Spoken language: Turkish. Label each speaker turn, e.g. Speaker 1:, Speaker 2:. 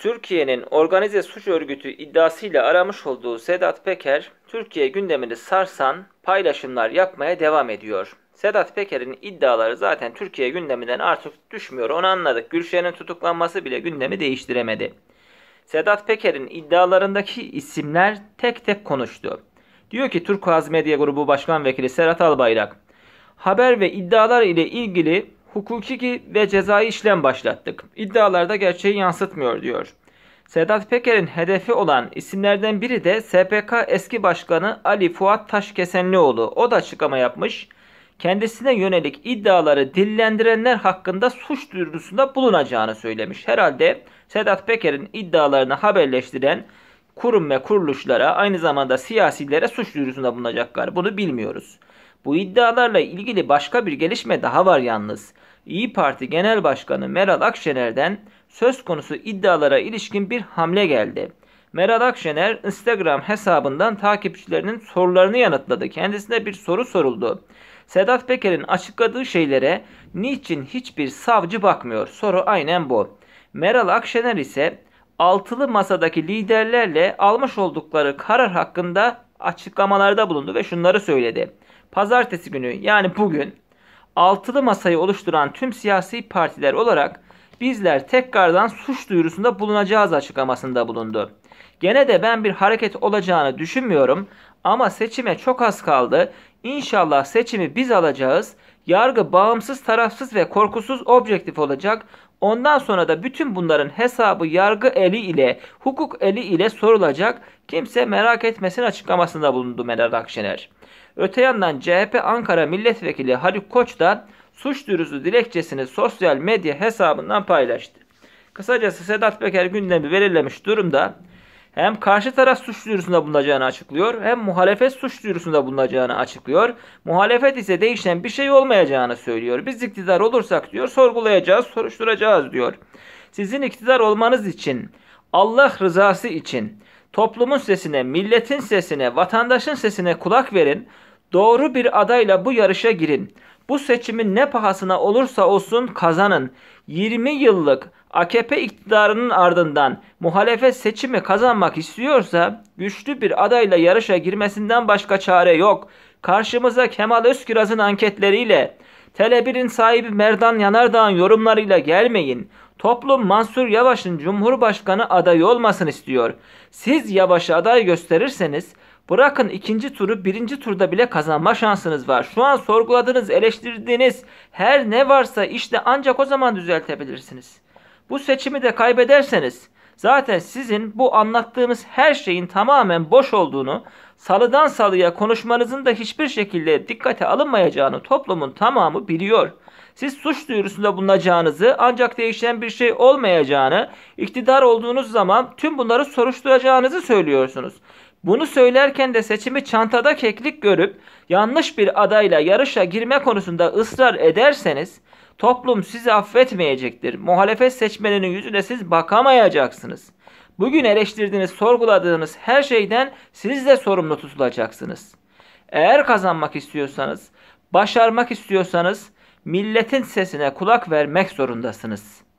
Speaker 1: Türkiye'nin organize suç örgütü iddiasıyla aramış olduğu Sedat Peker, Türkiye gündemini sarsan paylaşımlar yapmaya devam ediyor. Sedat Peker'in iddiaları zaten Türkiye gündeminden artık düşmüyor. Onu anladık. Gülşen'in tutuklanması bile gündemi değiştiremedi. Sedat Peker'in iddialarındaki isimler tek tek konuştu. Diyor ki Turkuaz Medya Grubu Başkan Vekili Serhat Albayrak, haber ve iddialar ile ilgili hukuki ve cezai işlem başlattık. İddialarda gerçeği yansıtmıyor diyor. Sedat Peker'in hedefi olan isimlerden biri de SPK eski başkanı Ali Fuat Taşkesenlioğlu. O da açıklama yapmış. Kendisine yönelik iddiaları dillendirenler hakkında suç duyurusunda bulunacağını söylemiş. Herhalde Sedat Peker'in iddialarını haberleştiren kurum ve kuruluşlara aynı zamanda siyasilere suç duyurusunda bulunacaklar. Bunu bilmiyoruz. Bu iddialarla ilgili başka bir gelişme daha var yalnız. İyi Parti Genel Başkanı Meral Akşener'den söz konusu iddialara ilişkin bir hamle geldi. Meral Akşener Instagram hesabından takipçilerinin sorularını yanıtladı. Kendisine bir soru soruldu. Sedat Peker'in açıkladığı şeylere niçin hiçbir savcı bakmıyor? Soru aynen bu. Meral Akşener ise altılı masadaki liderlerle almış oldukları karar hakkında açıklamalarda bulundu ve şunları söyledi. Pazartesi günü yani bugün altılı masayı oluşturan tüm siyasi partiler olarak bizler tekrardan suç duyurusunda bulunacağız açıklamasında bulundu. Gene de ben bir hareket olacağını düşünmüyorum ama seçime çok az kaldı. İnşallah seçimi biz alacağız. Yargı bağımsız, tarafsız ve korkusuz objektif olacak. Ondan sonra da bütün bunların hesabı yargı eli ile, hukuk eli ile sorulacak. Kimse merak etmesin açıklamasında bulundu Meral Akşener. Öte yandan CHP Ankara Milletvekili Haluk Koç da suç duyurusu dilekçesini sosyal medya hesabından paylaştı. Kısacası Sedat Peker gündemi belirlemiş durumda hem karşı taraf suç duyurusunda bulunacağını açıklıyor hem muhalefet suç duyurusunda bulunacağını açıklıyor. Muhalefet ise değişen bir şey olmayacağını söylüyor. Biz iktidar olursak diyor sorgulayacağız soruşturacağız diyor. Sizin iktidar olmanız için Allah rızası için toplumun sesine, milletin sesine, vatandaşın sesine kulak verin. Doğru bir adayla bu yarışa girin. Bu seçimi ne pahasına olursa olsun kazanın. 20 yıllık AKP iktidarının ardından muhalefet seçimi kazanmak istiyorsa güçlü bir adayla yarışa girmesinden başka çare yok. Karşımıza Kemal Özkiraz'ın anketleriyle, Tele1'in sahibi Merdan Yanardağ'ın yorumlarıyla gelmeyin. Toplum Mansur Yavaş'ın Cumhurbaşkanı adayı olmasını istiyor. Siz Yavaş'a aday gösterirseniz Bırakın ikinci turu birinci turda bile kazanma şansınız var. Şu an sorguladığınız, eleştirdiğiniz her ne varsa işte ancak o zaman düzeltebilirsiniz. Bu seçimi de kaybederseniz zaten sizin bu anlattığımız her şeyin tamamen boş olduğunu, salıdan salıya konuşmanızın da hiçbir şekilde dikkate alınmayacağını toplumun tamamı biliyor. Siz suç duyurusunda bulunacağınızı ancak değişen bir şey olmayacağını, iktidar olduğunuz zaman tüm bunları soruşturacağınızı söylüyorsunuz. Bunu söylerken de seçimi çantada keklik görüp yanlış bir adayla yarışa girme konusunda ısrar ederseniz toplum sizi affetmeyecektir. Muhalefet seçmeninin yüzüne siz bakamayacaksınız. Bugün eleştirdiğiniz, sorguladığınız her şeyden siz de sorumlu tutulacaksınız. Eğer kazanmak istiyorsanız, başarmak istiyorsanız milletin sesine kulak vermek zorundasınız.''